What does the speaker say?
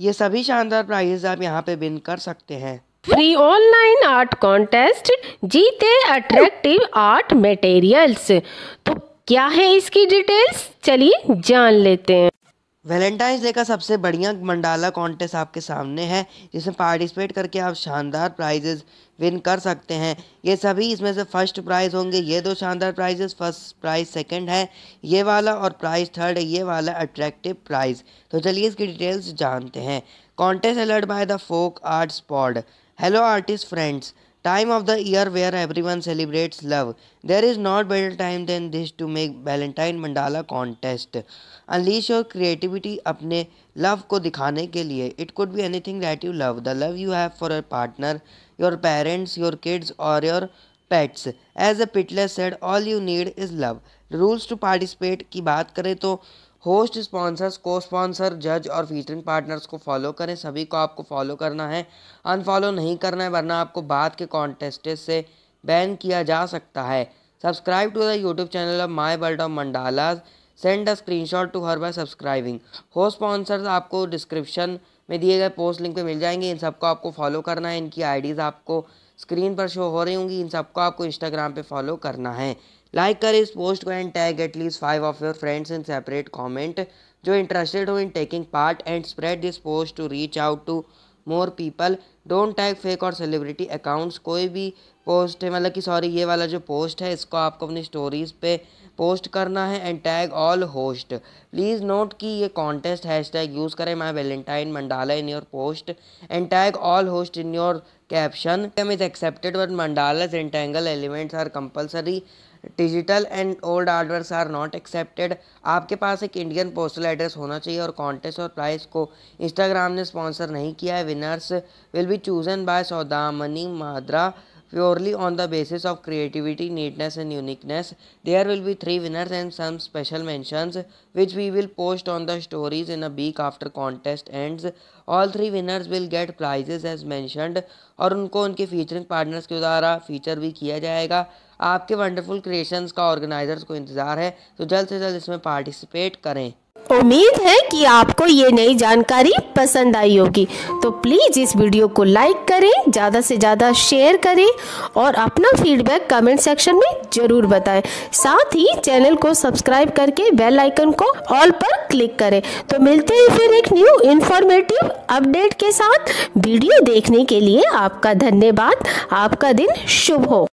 ये सभी शानदार प्राइज आप यहाँ पे विन कर सकते हैं फ्री ऑनलाइन आर्ट कॉन्टेस्ट जीते अट्रैक्टिव आर्ट मटेरियल्स तो क्या है इसकी डिटेल्स चलिए जान लेते हैं वैलेंटाइंस डे का सबसे बढ़िया मंडाला कॉन्टेस्ट आपके सामने है जिसमें पार्टिसिपेट करके आप शानदार प्राइजेस विन कर सकते हैं ये सभी इसमें से फर्स्ट प्राइज होंगे ये दो शानदार प्राइजेस फर्स्ट प्राइज सेकंड है ये वाला और प्राइज थर्ड है ये वाला अट्रैक्टिव प्राइज तो चलिए इसकी डिटेल्स जानते हैं contest alert by the folk art spot hello artist friends time of the year where everyone celebrate love there is not better time than this to make Valentine mandala contest unleash your creativity अपने love को दिखाने के लिए it could be anything that you love the love you have for our partner your parents your kids और your pets as a Beatles said all you need is love rules to participate की बात करें तो host sponsors को sponsor जज और featuring partners को follow करें सभी को आपको फॉलो करना है अनफॉलो नहीं करना है वरना आपको बाद के कॉन्टेस्ट से बैन किया जा सकता है subscribe to the YouTube channel of my world of mandalas send a screenshot to her by subscribing हो स्पॉन्सर्स आपको डिस्क्रिप्शन में दिए गए पोस्ट लिंक पे मिल जाएंगे इन सबको आपको फॉलो करना है इनकी आईडीज़ आपको स्क्रीन पर शो हो रही होंगी इन सबको आपको इंस्टाग्राम पे फॉलो करना है लाइक कर इस पोस्ट को and tag at least five of your friends in separate comment जो इंटरेस्टेड हो in taking part and spread this post to reach out to more people don't tag fake और celebrity accounts कोई भी post है मतलब कि sorry ये वाला जो पोस्ट है इसको आपको अपनी स्टोरीज़ पे पोस्ट करना है and tag all host please note कि ये कॉन्टेस्ट हैश टैग यूज़ करें my Valentine mandala in your post and tag all host in your caption is accepted but mandalas entangle elements are compulsory digital and old artworks are not accepted आपके पास एक Indian postal address होना चाहिए और contest और price को Instagram ने sponsor नहीं किया है winners will be chosen by Saudamini Madra purely on the basis of creativity, neatness, and uniqueness. There will be three winners and some special mentions, which we will post on the stories in a week after contest ends. All three winners will get prizes as mentioned, और उनको उनके featuring partners के द्वारा feature भी किया जाएगा आपके wonderful creations का ऑर्गेनाइजर्स को इंतज़ार है तो जल्द से जल्द इसमें पार्टिसिपेट करें उम्मीद है कि आपको ये नई जानकारी पसंद आई होगी तो प्लीज़ इस वीडियो को लाइक करें ज़्यादा से ज़्यादा शेयर करें और अपना फीडबैक कमेंट सेक्शन में ज़रूर बताएं साथ ही चैनल को सब्सक्राइब करके बेल आइकन को ऑल पर क्लिक करें तो मिलते हैं फिर एक न्यू इन्फॉर्मेटिव अपडेट के साथ वीडियो देखने के लिए आपका धन्यवाद आपका दिन शुभ हो